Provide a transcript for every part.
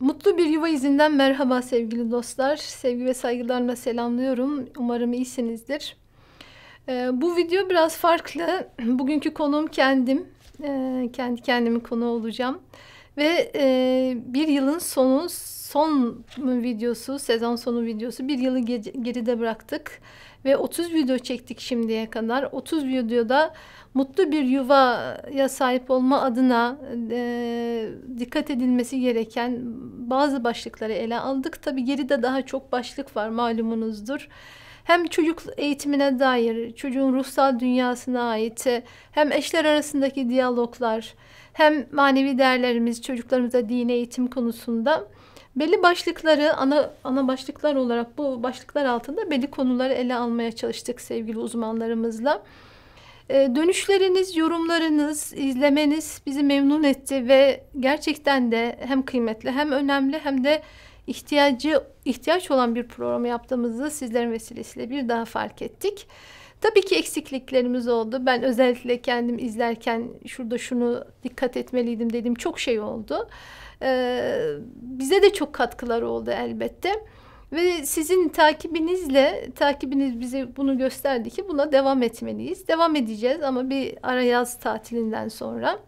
Mutlu Bir Yuva izinden merhaba sevgili dostlar. Sevgi ve saygılarla selamlıyorum. Umarım iyisinizdir. Ee, bu video biraz farklı. Bugünkü konuğum kendim. Ee, kendi kendimin konu olacağım. Ve e, bir yılın sonu, son videosu, sezon sonu videosu. Bir yılı geride bıraktık ve 30 video çektik şimdiye kadar. 30 videoda mutlu bir yuvaya sahip olma adına e, dikkat edilmesi gereken bazı başlıkları ele aldık. Tabi geride daha çok başlık var malumunuzdur hem çocuk eğitimine dair, çocuğun ruhsal dünyasına ait, hem eşler arasındaki diyaloglar, hem manevi değerlerimiz, çocuklarımıza dini eğitim konusunda Belli başlıkları ana, ana başlıklar olarak bu başlıklar altında belli konuları ele almaya çalıştık sevgili uzmanlarımızla. Ee, dönüşleriniz, yorumlarınız, izlemeniz bizi memnun etti ve gerçekten de hem kıymetli hem önemli hem de ihtiyacı ihtiyaç olan bir programı yaptığımızı sizlerin vesilesiyle bir daha fark ettik. Tabii ki eksikliklerimiz oldu. Ben özellikle kendim izlerken şurada şunu dikkat etmeliydim dedim çok şey oldu e, bize de çok katkılar oldu elbette. Ve sizin takibinizle, takibiniz bize bunu gösterdi ki buna devam etmeliyiz. Devam edeceğiz ama bir ara yaz tatilinden sonra.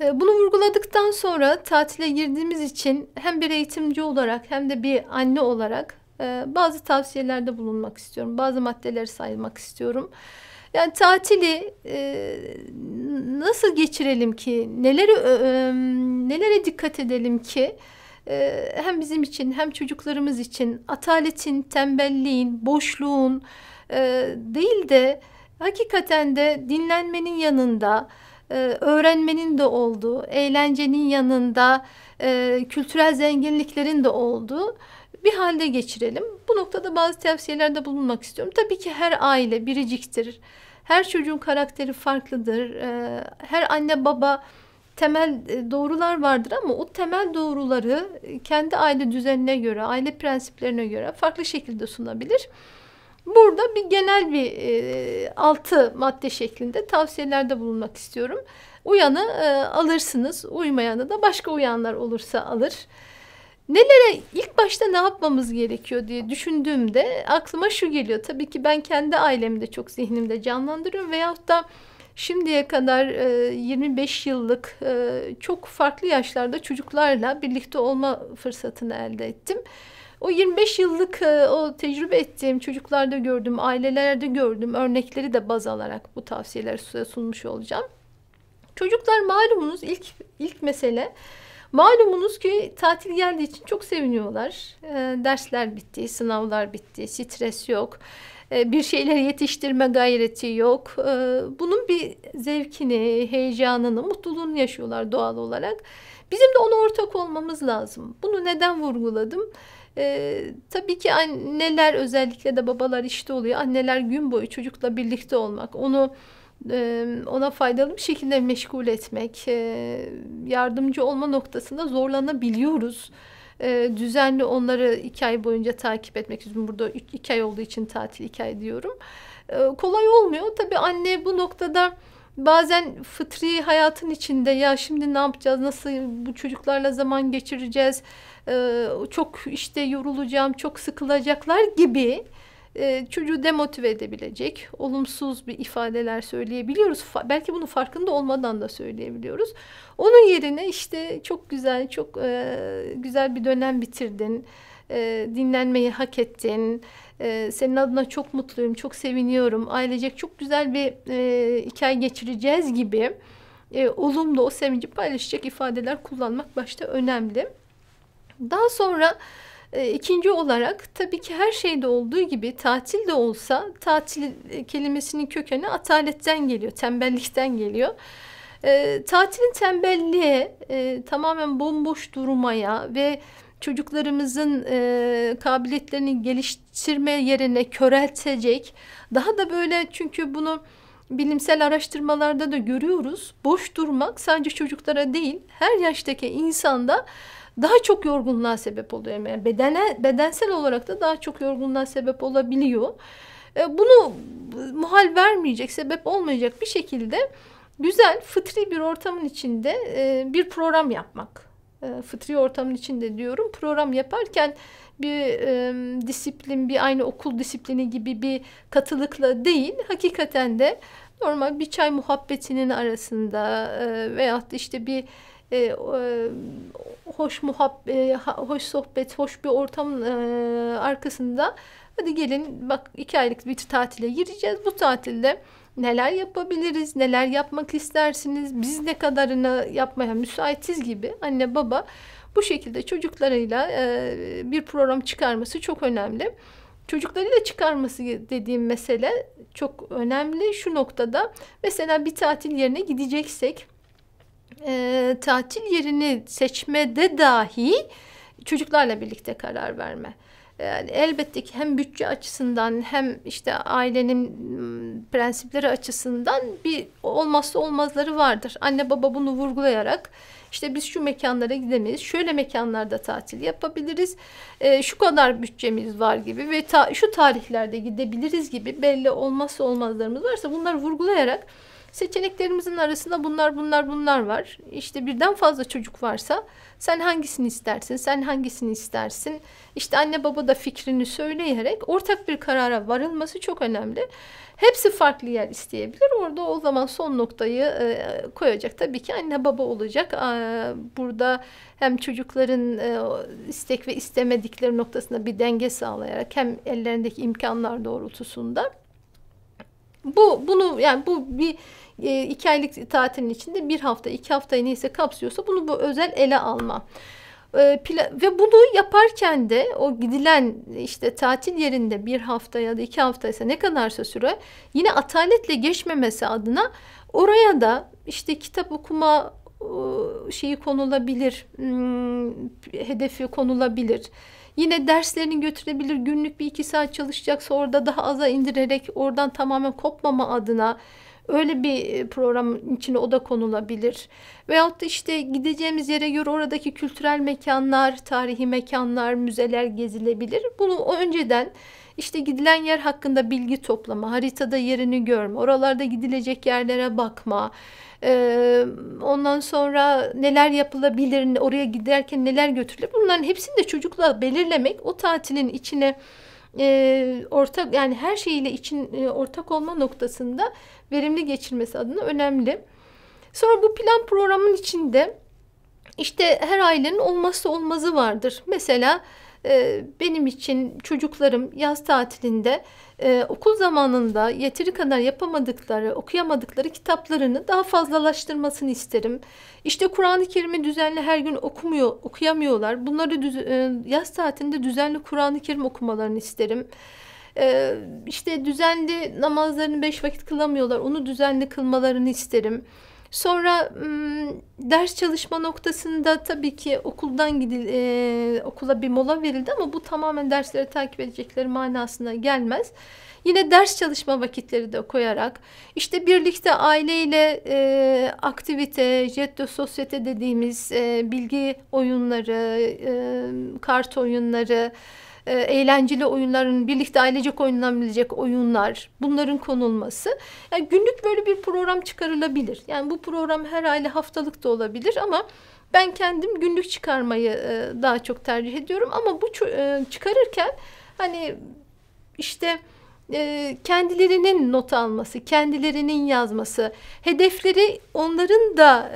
Ee, bunu vurguladıktan sonra tatile girdiğimiz için hem bir eğitimci olarak hem de bir anne olarak e, bazı tavsiyelerde bulunmak istiyorum. Bazı maddeleri saymak istiyorum. Yani tatili e, nasıl geçirelim ki? Nelere e, e, nelere dikkat edelim ki? E, hem bizim için hem çocuklarımız için ataletin, tembelliğin, boşluğun e, değil de hakikaten de dinlenmenin yanında e, öğrenmenin de olduğu, eğlencenin yanında e, kültürel zenginliklerin de olduğu bir halde geçirelim. Bu noktada bazı tavsiyelerde bulunmak istiyorum. Tabii ki her aile biriciktir. Her çocuğun karakteri farklıdır. Ee, her anne baba temel e, doğrular vardır ama o temel doğruları e, kendi aile düzenine göre, aile prensiplerine göre farklı şekilde sunabilir. Burada bir genel bir e, altı madde şeklinde tavsiyelerde bulunmak istiyorum. Uyanı e, alırsınız, uymayanı da başka uyanlar olursa alır nelere ilk başta ne yapmamız gerekiyor diye düşündüğümde aklıma şu geliyor. Tabii ki ben kendi ailemde çok zihnimde canlandırıyorum veyahut da şimdiye kadar 25 e, yıllık e, çok farklı yaşlarda çocuklarla birlikte olma fırsatını elde ettim. O 25 yıllık e, o tecrübe ettiğim çocuklarda gördüm, ailelerde gördüm örnekleri de baz alarak bu tavsiyeleri size sunmuş olacağım. Çocuklar malumunuz ilk ilk mesele Malumunuz ki tatil geldiği için çok seviniyorlar. E, dersler bitti, sınavlar bitti, stres yok. E, bir şeyler yetiştirme gayreti yok. E, bunun bir zevkini, heyecanını, mutluluğunu yaşıyorlar doğal olarak. Bizim de ona ortak olmamız lazım. Bunu neden vurguladım? Ee, tabii ki anneler özellikle de babalar işte oluyor. Anneler gün boyu çocukla birlikte olmak, onu ona faydalı bir şekilde meşgul etmek, yardımcı olma noktasında zorlanabiliyoruz. Düzenli onları iki ay boyunca takip etmek, bizim burada iki ay olduğu için tatil iki ay diyorum. Kolay olmuyor. Tabii anne bu noktada bazen fıtri hayatın içinde ya şimdi ne yapacağız, nasıl bu çocuklarla zaman geçireceğiz, çok işte yorulacağım, çok sıkılacaklar gibi e, çocuğu demotive edebilecek olumsuz bir ifadeler söyleyebiliyoruz. belki bunu farkında olmadan da söyleyebiliyoruz. Onun yerine işte çok güzel, çok e, güzel bir dönem bitirdin. E, dinlenmeyi hak ettin. senin adına çok mutluyum, çok seviniyorum. Ailecek çok güzel bir e, hikaye geçireceğiz gibi olumlu o sevinci paylaşacak ifadeler kullanmak başta önemli. Daha sonra e, ikinci olarak tabii ki her şeyde olduğu gibi tatil de olsa tatil e, kelimesinin kökeni ataletten geliyor, tembellikten geliyor. E, tatilin tembelliğe, e, tamamen bomboş durmaya ve çocuklarımızın e, kabiliyetlerini geliştirme yerine köreltecek. Daha da böyle çünkü bunu bilimsel araştırmalarda da görüyoruz. Boş durmak sadece çocuklara değil her yaştaki insanda daha çok yorgunluğa sebep oluyor. Yani bedene, bedensel olarak da daha çok yorgunluğa sebep olabiliyor. E, bunu muhal vermeyecek, sebep olmayacak bir şekilde güzel, fıtri bir ortamın içinde e, bir program yapmak. E, fıtri ortamın içinde diyorum. Program yaparken bir e, disiplin, bir aynı okul disiplini gibi bir katılıkla değil, hakikaten de normal bir çay muhabbetinin arasında e, veyahut işte bir ee, e, hoş muhab, e, hoş sohbet, hoş bir ortam e, arkasında hadi gelin bak iki aylık bir tatile gireceğiz. Bu tatilde neler yapabiliriz, neler yapmak istersiniz, biz ne kadarını yapmaya müsaitiz gibi anne baba bu şekilde çocuklarıyla e, bir program çıkarması çok önemli. Çocuklarıyla çıkarması dediğim mesele çok önemli şu noktada. Mesela bir tatil yerine gideceksek e, tatil yerini seçmede dahi çocuklarla birlikte karar verme. Yani elbette ki hem bütçe açısından hem işte ailenin ıı, prensipleri açısından bir olmazsa olmazları vardır. Anne baba bunu vurgulayarak işte biz şu mekanlara gidemeyiz, şöyle mekanlarda tatil yapabiliriz, e, şu kadar bütçemiz var gibi ve ta, şu tarihlerde gidebiliriz gibi belli olmazsa olmazlarımız varsa bunları vurgulayarak Seçeneklerimizin arasında bunlar bunlar bunlar var. İşte birden fazla çocuk varsa sen hangisini istersin, sen hangisini istersin? İşte anne baba da fikrini söyleyerek ortak bir karara varılması çok önemli. Hepsi farklı yer isteyebilir. Orada o zaman son noktayı e, koyacak tabii ki anne baba olacak. E, burada hem çocukların e, istek ve istemedikleri noktasında bir denge sağlayarak hem ellerindeki imkanlar doğrultusunda bu bunu yani bu bir e, iki aylık tatilin içinde bir hafta iki haftayı neyse kapsıyorsa bunu bu özel ele alma. E, ve bunu yaparken de o gidilen işte tatil yerinde bir hafta ya da iki hafta ise ne kadarsa süre yine ataletle geçmemesi adına oraya da işte kitap okuma şeyi konulabilir, hmm, hedefi konulabilir. Yine derslerini götürebilir. Günlük bir iki saat çalışacaksa orada daha aza indirerek oradan tamamen kopmama adına Öyle bir e, program içine o da konulabilir. Veyahut da işte gideceğimiz yere göre oradaki kültürel mekanlar, tarihi mekanlar, müzeler gezilebilir. Bunu önceden işte gidilen yer hakkında bilgi toplama, haritada yerini görme, oralarda gidilecek yerlere bakma, e, ondan sonra neler yapılabilir, oraya giderken neler götürülür bunların hepsini de çocukla belirlemek o tatilin içine e, ortak yani her şeyiyle için e, ortak olma noktasında verimli geçirmesi adına önemli. Sonra bu plan programın içinde işte her ailenin olmazsa olmazı vardır. Mesela ee, benim için çocuklarım yaz tatilinde e, okul zamanında yeteri kadar yapamadıkları, okuyamadıkları kitaplarını daha fazlalaştırmasını isterim. İşte Kur'an-ı Kerim'i düzenli her gün okumuyor, okuyamıyorlar. Bunları e, yaz tatilinde düzenli Kur'an-ı Kerim okumalarını isterim. E, işte düzenli namazlarını beş vakit kılamıyorlar. Onu düzenli kılmalarını isterim. Sonra ders çalışma noktasında tabii ki okuldan gidil e, okula bir mola verildi ama bu tamamen dersleri takip edecekleri manasına gelmez. Yine ders çalışma vakitleri de koyarak işte birlikte aileyle e, aktivite, jetto sosyete dediğimiz e, bilgi oyunları, e, kart oyunları, e, eğlenceli oyunların, birlikte ailecek oynanabilecek oyunlar, bunların konulması. Yani günlük böyle bir program çıkarılabilir. Yani bu program her aile haftalık da olabilir ama ben kendim günlük çıkarmayı e, daha çok tercih ediyorum. Ama bu e, çıkarırken hani işte kendilerinin not alması, kendilerinin yazması, hedefleri onların da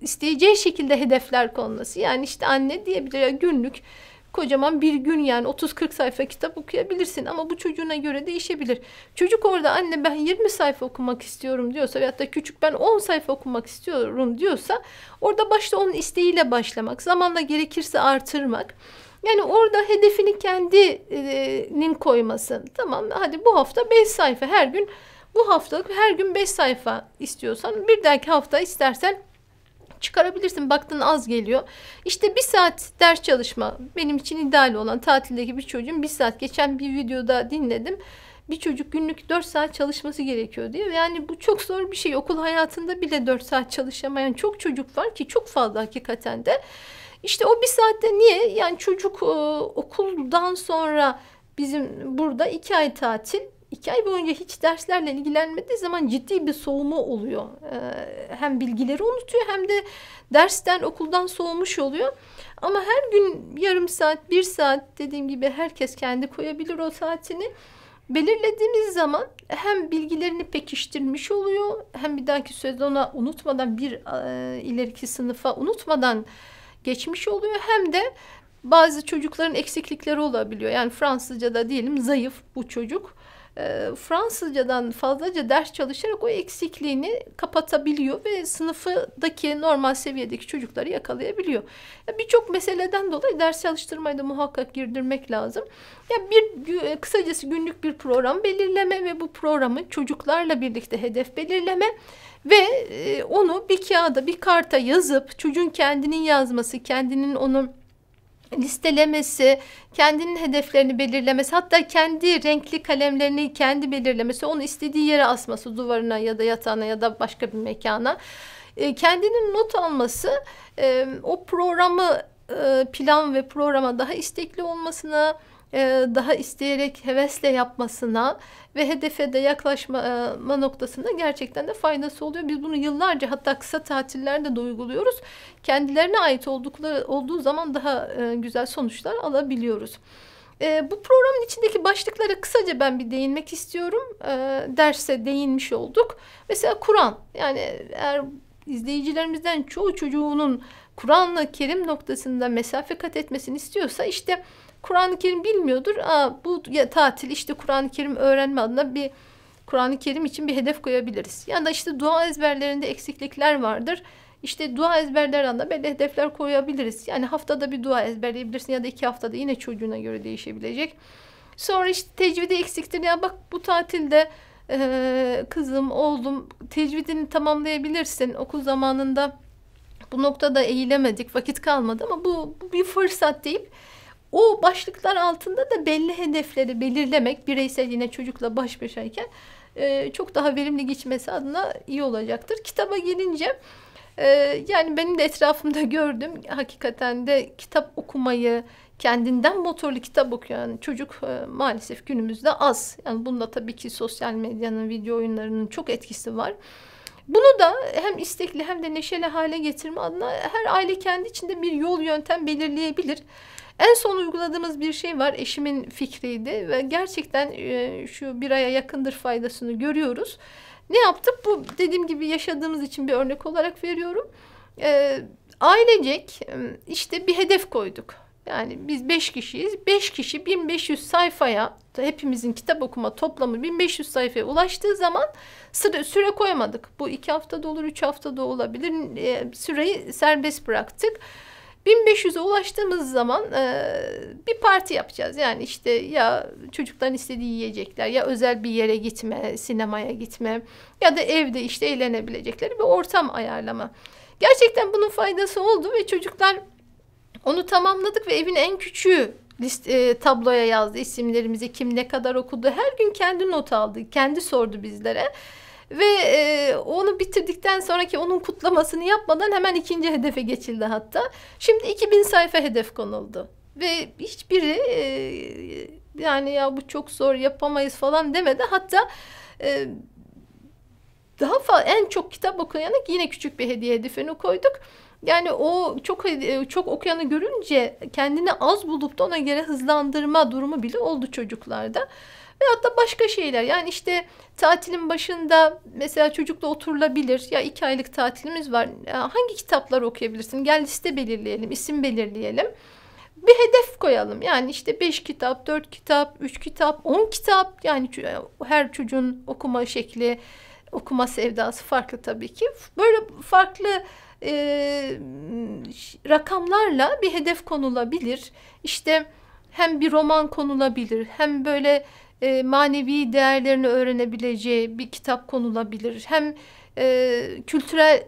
isteyeceği şekilde hedefler konması. Yani işte anne diyebilir ya günlük kocaman bir gün yani 30-40 sayfa kitap okuyabilirsin ama bu çocuğuna göre değişebilir. Çocuk orada anne ben 20 sayfa okumak istiyorum diyorsa veyahut da küçük ben 10 sayfa okumak istiyorum diyorsa orada başta onun isteğiyle başlamak, zamanla gerekirse artırmak. Yani orada hedefini kendinin koyması. Tamam hadi bu hafta 5 sayfa her gün bu haftalık her gün 5 sayfa istiyorsan bir dahaki hafta istersen çıkarabilirsin. Baktın az geliyor. İşte bir saat ders çalışma benim için ideal olan tatildeki bir çocuğun bir saat geçen bir videoda dinledim bir çocuk günlük 4 saat çalışması gerekiyor diye. Yani bu çok zor bir şey. Okul hayatında bile 4 saat çalışamayan çok çocuk var ki çok fazla hakikaten de. İşte o bir saatte niye? Yani çocuk e, okuldan sonra bizim burada iki ay tatil iki ay boyunca hiç derslerle ilgilenmediği zaman ciddi bir soğuma oluyor. Ee, hem bilgileri unutuyor hem de dersten okuldan soğumuş oluyor. Ama her gün yarım saat, bir saat dediğim gibi herkes kendi koyabilir o saatini. Belirlediğimiz zaman hem bilgilerini pekiştirmiş oluyor hem bir dahaki ona unutmadan bir e, ileriki sınıfa unutmadan geçmiş oluyor hem de bazı çocukların eksiklikleri olabiliyor. Yani Fransızca da diyelim zayıf bu çocuk e, Fransızcadan fazlaca ders çalışarak o eksikliğini kapatabiliyor ve sınıfıdaki normal seviyedeki çocukları yakalayabiliyor. Birçok meseleden dolayı ders çalıştırmayı da muhakkak girdirmek lazım. Ya bir e, kısacası günlük bir program belirleme ve bu programı çocuklarla birlikte hedef belirleme ve e, onu bir kağıda bir karta yazıp çocuğun kendinin yazması, kendinin onun listelemesi, kendinin hedeflerini belirlemesi, hatta kendi renkli kalemlerini kendi belirlemesi, onu istediği yere asması duvarına ya da yatağına ya da başka bir mekana. kendinin not alması o programı e, plan ve programa daha istekli olmasına, e, daha isteyerek hevesle yapmasına ve hedefe de yaklaşma e, noktasında gerçekten de faydası oluyor. Biz bunu yıllarca hatta kısa tatillerde de uyguluyoruz. Kendilerine ait oldukları olduğu zaman daha güzel sonuçlar alabiliyoruz. E, bu programın içindeki başlıklara kısaca ben bir değinmek istiyorum. E, derse değinmiş olduk. Mesela Kur'an yani eğer izleyicilerimizden çoğu çocuğunun Kur'an-ı Kerim noktasında mesafe kat etmesini istiyorsa işte Kur'an-ı Kerim bilmiyordur. Aa, bu ya, tatil işte Kur'an-ı Kerim öğrenme adına bir Kur'an-ı Kerim için bir hedef koyabiliriz. Ya da işte dua ezberlerinde eksiklikler vardır. İşte dua ezberler anda belli hedefler koyabiliriz. Yani haftada bir dua ezberleyebilirsin ya da iki haftada yine çocuğuna göre değişebilecek. Sonra işte tecvidi eksiktir. Ya bak bu tatilde e, kızım, oğlum tecvidini tamamlayabilirsin. Okul zamanında bu noktada eğilemedik, vakit kalmadı ama bu, bu bir fırsat deyip o başlıklar altında da belli hedefleri belirlemek bireysel yine çocukla baş başayken e, çok daha verimli geçmesi adına iyi olacaktır. Kitaba gelince e, yani benim de etrafımda gördüm hakikaten de kitap okumayı kendinden motorlu kitap okuyan çocuk e, maalesef günümüzde az. Yani bunda tabii ki sosyal medyanın video oyunlarının çok etkisi var. Bunu da hem istekli hem de neşeli hale getirme adına her aile kendi içinde bir yol yöntem belirleyebilir. En son uyguladığımız bir şey var. Eşimin fikriydi ve gerçekten e, şu bir aya yakındır faydasını görüyoruz. Ne yaptık? Bu dediğim gibi yaşadığımız için bir örnek olarak veriyorum. E, ailecek e, işte bir hedef koyduk yani biz beş kişiyiz. Beş kişi 1500 sayfaya hepimizin kitap okuma toplamı 1500 sayfaya ulaştığı zaman süre, süre koymadık. Bu 2 haftada olur, 3 haftada olabilir. E, süreyi serbest bıraktık. 1500'e ulaştığımız zaman e, bir parti yapacağız. Yani işte ya çocukların istediği yiyecekler ya özel bir yere gitme, sinemaya gitme ya da evde işte eğlenebilecekleri bir ortam ayarlama. Gerçekten bunun faydası oldu ve çocuklar onu tamamladık ve evin en küçüğü list, e, tabloya yazdı isimlerimizi kim ne kadar okudu. Her gün kendi not aldı, kendi sordu bizlere. Ve e, onu bitirdikten sonraki onun kutlamasını yapmadan hemen ikinci hedefe geçildi hatta. Şimdi 2000 sayfa hedef konuldu. Ve hiçbiri e, yani ya bu çok zor yapamayız falan demedi. Hatta e, daha fazla en çok kitap okuyanı yine küçük bir hediye hedefini koyduk. Yani o çok e, çok okuyanı görünce kendini az bulup da ona göre hızlandırma durumu bile oldu çocuklarda. Ve hatta başka şeyler yani işte tatilin başında mesela çocukla oturulabilir ya iki aylık tatilimiz var e, hangi kitapları okuyabilirsin gel liste belirleyelim isim belirleyelim bir hedef koyalım. Yani işte 5 kitap, 4 kitap, 3 kitap, 10 kitap yani e, her çocuğun okuma şekli, okuma sevdası farklı tabii ki. Böyle farklı e, rakamlarla bir hedef konulabilir. İşte hem bir roman konulabilir hem böyle e, manevi değerlerini öğrenebileceği bir kitap konulabilir. Hem e, kültürel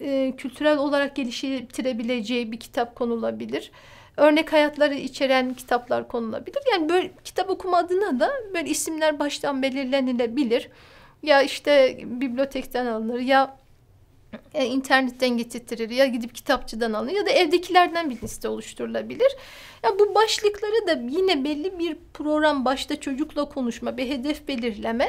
e, kültürel olarak geliştirebileceği bir kitap konulabilir. Örnek hayatları içeren kitaplar konulabilir. Yani böyle kitap okuma adına da böyle isimler baştan belirlenilebilir. Ya işte bibliotekten alınır ya e, internetten getirtirir ya gidip kitapçıdan alın ya da evdekilerden bir liste oluşturulabilir. Ya bu başlıkları da yine belli bir program başta çocukla konuşma, bir hedef belirleme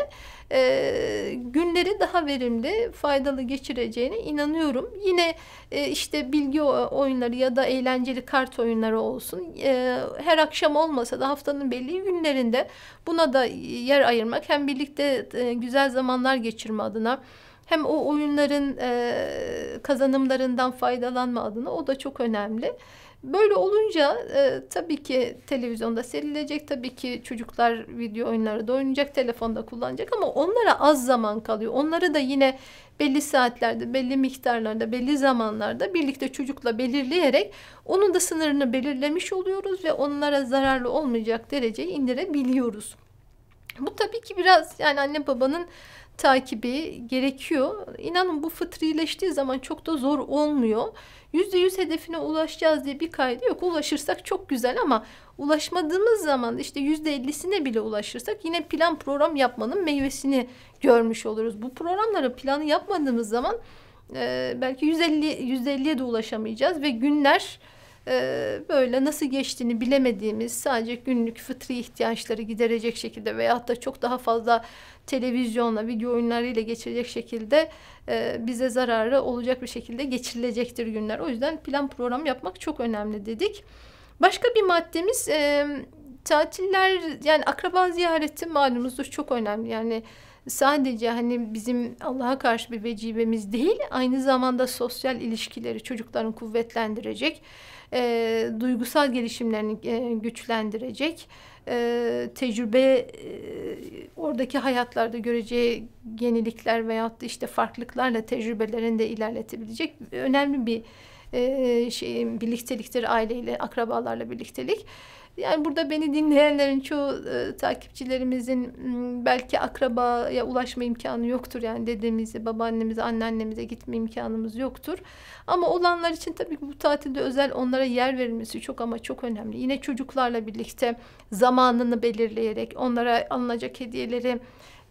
e, günleri daha verimli, faydalı geçireceğine inanıyorum. Yine e, işte bilgi oyunları ya da eğlenceli kart oyunları olsun. E, her akşam olmasa da haftanın belli günlerinde buna da yer ayırmak hem birlikte e, güzel zamanlar geçirme adına hem o oyunların e, kazanımlarından faydalanma adına o da çok önemli. Böyle olunca e, tabii ki televizyonda serilecek, tabii ki çocuklar video oyunları da oynayacak, telefonda kullanacak ama onlara az zaman kalıyor. Onları da yine belli saatlerde, belli miktarlarda, belli zamanlarda birlikte çocukla belirleyerek onun da sınırını belirlemiş oluyoruz ve onlara zararlı olmayacak dereceye indirebiliyoruz. Bu tabii ki biraz yani anne babanın takibi gerekiyor. İnanın bu fıtrileştiği zaman çok da zor olmuyor. %100 hedefine ulaşacağız diye bir kaydı yok. Ulaşırsak çok güzel ama ulaşmadığımız zaman işte %50'sine bile ulaşırsak yine plan program yapmanın meyvesini görmüş oluruz. Bu programlara planı yapmadığımız zaman e, belki 150 %50'ye de ulaşamayacağız ve günler ee, böyle nasıl geçtiğini bilemediğimiz sadece günlük fıtri ihtiyaçları giderecek şekilde veyahut da çok daha fazla televizyonla, video oyunlarıyla geçirecek şekilde e, bize zararı olacak bir şekilde geçirilecektir günler. O yüzden plan program yapmak çok önemli dedik. Başka bir maddemiz e, tatiller yani akraba ziyareti malumuzdur çok önemli. Yani sadece hani bizim Allah'a karşı bir vecibemiz değil aynı zamanda sosyal ilişkileri çocukların kuvvetlendirecek e, duygusal gelişimlerini e, güçlendirecek, e, tecrübe e, oradaki hayatlarda göreceği yenilikler veyahut da işte farklılıklarla tecrübelerini de ilerletebilecek önemli bir e, şey, birlikteliktir aileyle, akrabalarla birliktelik. Yani burada beni dinleyenlerin çoğu e, takipçilerimizin belki akrabaya ulaşma imkanı yoktur. Yani dedemize, babaannemize, anneannemize gitme imkanımız yoktur. Ama olanlar için tabii ki bu tatilde özel onlara yer verilmesi çok ama çok önemli. Yine çocuklarla birlikte zamanını belirleyerek onlara alınacak hediyeleri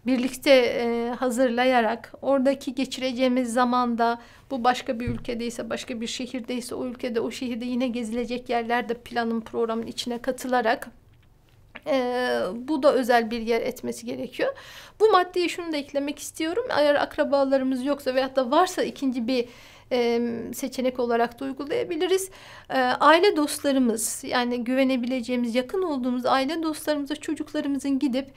birlikte e, hazırlayarak oradaki geçireceğimiz zamanda bu başka bir ülkedeyse başka bir şehirdeyse o ülkede o şehirde yine gezilecek yerlerde planın programın içine katılarak e, bu da özel bir yer etmesi gerekiyor. Bu maddeye şunu da eklemek istiyorum. Eğer akrabalarımız yoksa veyahut da varsa ikinci bir e, seçenek olarak da uygulayabiliriz. E, aile dostlarımız yani güvenebileceğimiz yakın olduğumuz aile dostlarımıza çocuklarımızın gidip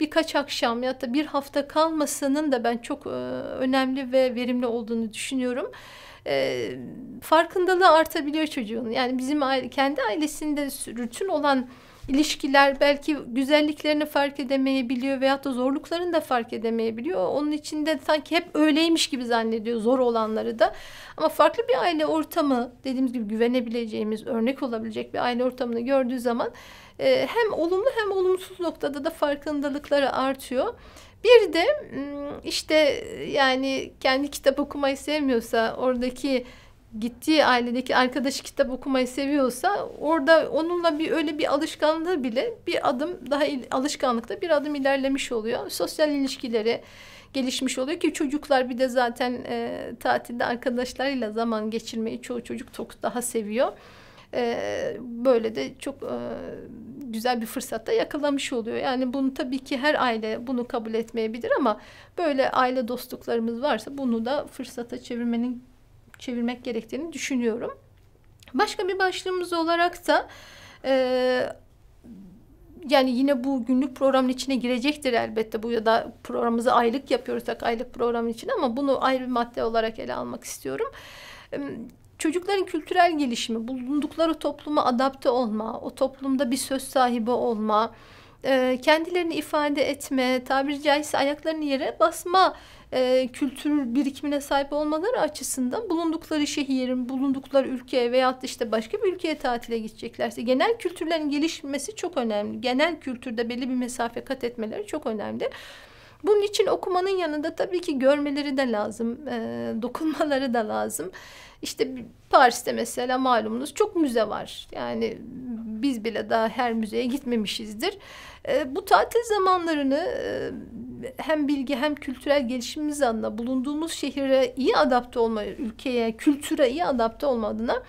birkaç akşam ya da bir hafta kalmasının da ben çok e, önemli ve verimli olduğunu düşünüyorum. E, farkındalığı artabiliyor çocuğun. Yani bizim kendi ailesinde rutin olan ilişkiler belki güzelliklerini fark edemeyebiliyor veyahut da zorluklarını da fark edemeyebiliyor. Onun içinde sanki hep öyleymiş gibi zannediyor zor olanları da. Ama farklı bir aile ortamı dediğimiz gibi güvenebileceğimiz, örnek olabilecek bir aile ortamını gördüğü zaman ee, hem olumlu hem olumsuz noktada da farkındalıkları artıyor. Bir de hmm, işte yani kendi kitap okumayı sevmiyorsa oradaki gittiği ailedeki arkadaşı kitap okumayı seviyorsa orada onunla bir öyle bir alışkanlığı bile bir adım daha il, alışkanlıkta bir adım ilerlemiş oluyor. Sosyal ilişkileri gelişmiş oluyor ki çocuklar bir de zaten e, tatilde arkadaşlarıyla zaman geçirmeyi çoğu çocuk çok daha seviyor e, böyle de çok e, güzel bir fırsatta yakalamış oluyor. Yani bunu tabii ki her aile bunu kabul etmeyebilir ama böyle aile dostluklarımız varsa bunu da fırsata çevirmenin çevirmek gerektiğini düşünüyorum. Başka bir başlığımız olarak da e, yani yine bu günlük programın içine girecektir elbette. Bu ya da programımızı aylık yapıyorsak aylık programın için ama bunu ayrı bir madde olarak ele almak istiyorum çocukların kültürel gelişimi, bulundukları topluma adapte olma, o toplumda bir söz sahibi olma, e, kendilerini ifade etme, tabiri caizse ayaklarını yere basma e, kültür birikimine sahip olmaları açısından bulundukları şehirin, bulundukları ülkeye veyahut işte başka bir ülkeye tatile gideceklerse genel kültürlerin gelişmesi çok önemli. Genel kültürde belli bir mesafe kat etmeleri çok önemli. Bunun için okumanın yanında tabii ki görmeleri de lazım, e, dokunmaları da lazım. İşte Paris'te mesela malumunuz çok müze var. Yani biz bile daha her müzeye gitmemişizdir. E, bu tatil zamanlarını e, hem bilgi hem kültürel gelişimimiz adına bulunduğumuz şehire iyi adapte olma, ülkeye, kültüre iyi adapte olma adına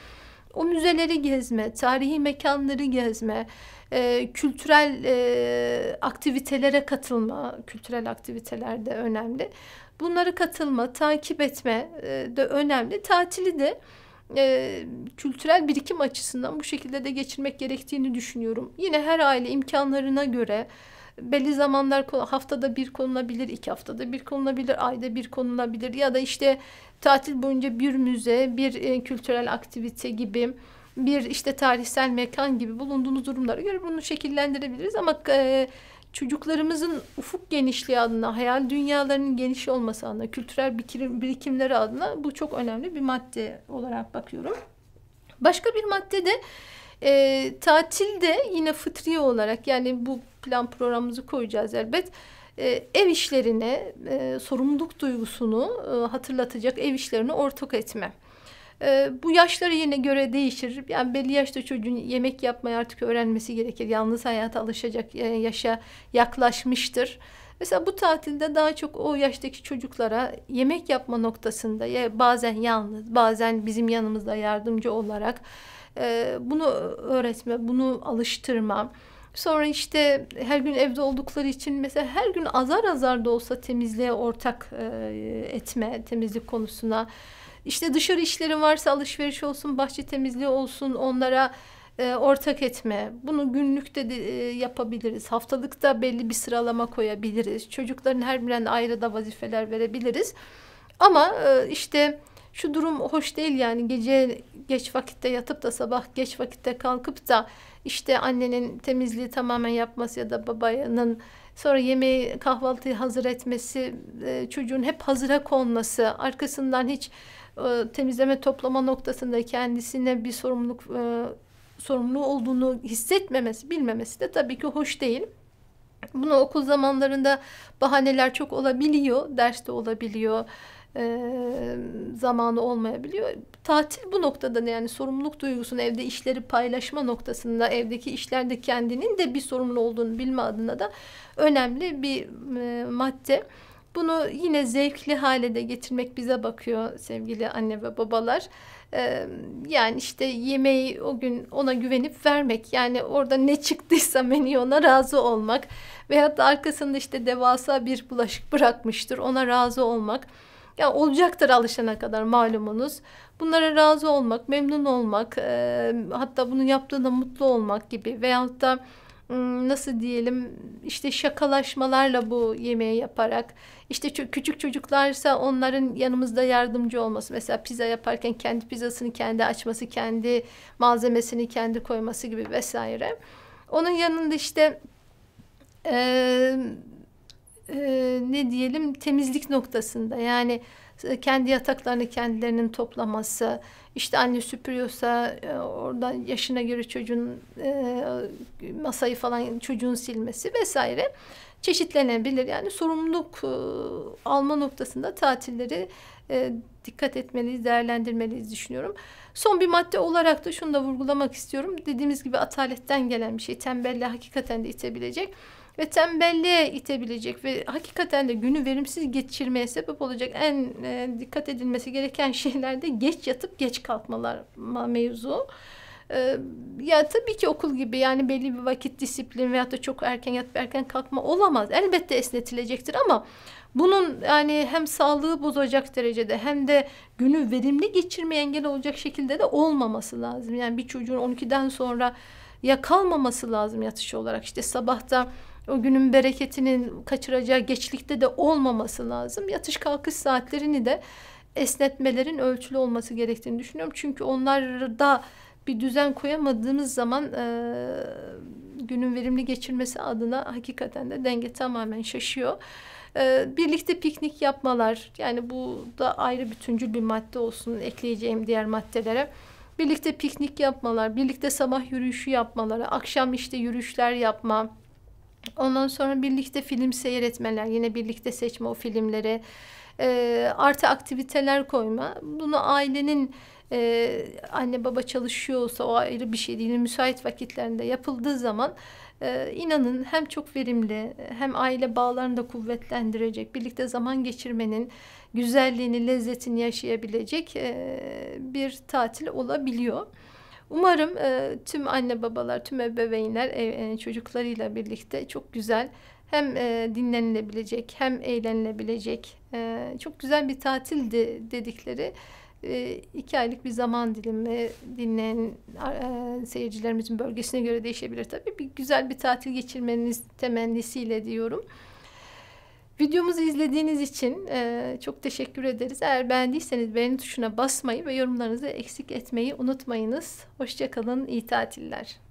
o müzeleri gezme, tarihi mekanları gezme, e, kültürel e, aktivitelere katılma, kültürel aktiviteler de önemli. Bunlara katılma, takip etme e, de önemli. Tatili de e, kültürel birikim açısından bu şekilde de geçirmek gerektiğini düşünüyorum. Yine her aile imkanlarına göre belli zamanlar haftada bir konulabilir, iki haftada bir konulabilir, ayda bir konulabilir ya da işte tatil boyunca bir müze, bir e, kültürel aktivite gibi bir işte tarihsel mekan gibi bulunduğumuz durumlara göre bunu şekillendirebiliriz ama e, çocuklarımızın ufuk genişliği adına, hayal dünyalarının geniş olması adına, kültürel birikimleri adına bu çok önemli bir madde olarak bakıyorum. Başka bir madde de e, tatilde yine fıtri olarak yani bu plan programımızı koyacağız elbet. E, ev işlerine e, sorumluluk duygusunu e, hatırlatacak ev işlerini ortak etme. E, bu yaşları yine göre değişir. Yani belli yaşta çocuğun yemek yapmayı artık öğrenmesi gerekir. Yalnız hayata alışacak e, yaşa yaklaşmıştır. Mesela bu tatilde daha çok o yaştaki çocuklara yemek yapma noktasında ya bazen yalnız, bazen bizim yanımızda yardımcı olarak e, bunu öğretme, bunu alıştırma. Sonra işte her gün evde oldukları için mesela her gün azar azar da olsa temizliğe ortak e, etme, temizlik konusuna işte dışarı işlerin varsa alışveriş olsun, bahçe temizliği olsun onlara e, ortak etme. Bunu günlükte de e, yapabiliriz. Haftalıkta belli bir sıralama koyabiliriz. Çocukların her birine ayrı da vazifeler verebiliriz. Ama e, işte şu durum hoş değil yani gece geç vakitte yatıp da sabah geç vakitte kalkıp da işte annenin temizliği tamamen yapması ya da babanın sonra yemeği kahvaltıyı hazır etmesi e, çocuğun hep hazıra konması arkasından hiç e, temizleme toplama noktasında kendisine bir sorumluluk e, sorumlu olduğunu hissetmemesi, bilmemesi de tabii ki hoş değil. Bunu okul zamanlarında bahaneler çok olabiliyor, derste olabiliyor, e, zamanı olmayabiliyor. Tatil bu noktada yani sorumluluk duygusunu evde işleri paylaşma noktasında, evdeki işlerde kendinin de bir sorumlu olduğunu bilme adına da önemli bir e, madde. Bunu yine zevkli hale de getirmek bize bakıyor sevgili anne ve babalar. Ee, yani işte yemeği o gün ona güvenip vermek. Yani orada ne çıktıysa menüye ona razı olmak. Veyahut da arkasında işte devasa bir bulaşık bırakmıştır ona razı olmak. Ya yani olacaktır alışana kadar malumunuz. Bunlara razı olmak, memnun olmak, e, hatta bunu yaptığında mutlu olmak gibi veyahut da Hmm, nasıl diyelim işte şakalaşmalarla bu yemeği yaparak işte küçük çocuklarsa onların yanımızda yardımcı olması mesela pizza yaparken kendi pizzasını kendi açması kendi malzemesini kendi koyması gibi vesaire onun yanında işte e, e, ne diyelim temizlik noktasında yani e, kendi yataklarını kendilerinin toplaması, işte anne süpürüyorsa e, oradan yaşına göre çocuğun e, masayı falan çocuğun silmesi vesaire çeşitlenebilir. Yani sorumluluk alma noktasında tatilleri dikkat etmeliyiz, değerlendirmeliyiz düşünüyorum. Son bir madde olarak da şunu da vurgulamak istiyorum. Dediğimiz gibi ataletten gelen bir şey tembelliğe hakikaten de itebilecek ve tembelliğe itebilecek ve hakikaten de günü verimsiz geçirmeye sebep olacak en e, dikkat edilmesi gereken şeylerde geç yatıp geç kalkmalar mevzu. E, ya tabii ki okul gibi yani belli bir vakit disiplin veyahut da çok erken yatıp erken kalkma olamaz. Elbette esnetilecektir ama bunun yani hem sağlığı bozacak derecede hem de günü verimli geçirmeye engel olacak şekilde de olmaması lazım. Yani bir çocuğun 12'den sonra ya kalmaması lazım yatış olarak. İşte sabahta o günün bereketinin kaçıracağı geçlikte de olmaması lazım. Yatış kalkış saatlerini de esnetmelerin ölçülü olması gerektiğini düşünüyorum. Çünkü onlarda bir düzen koyamadığımız zaman e, günün verimli geçirmesi adına hakikaten de denge tamamen şaşıyor. E, birlikte piknik yapmalar yani bu da ayrı bütüncül bir madde olsun ekleyeceğim diğer maddelere. Birlikte piknik yapmalar, birlikte sabah yürüyüşü yapmaları, akşam işte yürüyüşler yapma, Ondan sonra birlikte film seyretmeler, yine birlikte seçme o filmlere, e, artı aktiviteler koyma. Bunu ailenin e, anne baba çalışıyorsa o ayrı bir şey değil. Müsait vakitlerinde yapıldığı zaman e, inanın hem çok verimli hem aile bağlarını da kuvvetlendirecek, birlikte zaman geçirmenin güzelliğini, lezzetini yaşayabilecek e, bir tatil olabiliyor. Umarım e, tüm anne babalar, tüm ebeveynler e, e, çocuklarıyla birlikte çok güzel hem e, dinlenilebilecek hem eğlenilebilecek e, çok güzel bir tatildi dedikleri e, iki aylık bir zaman dilimi dinleyen e, seyircilerimizin bölgesine göre değişebilir tabii. Bir güzel bir tatil geçirmeniz temennisiyle diyorum. Videomuzu izlediğiniz için e, çok teşekkür ederiz. Eğer beğendiyseniz beğeni tuşuna basmayı ve yorumlarınızı eksik etmeyi unutmayınız. Hoşçakalın, iyi tatiller.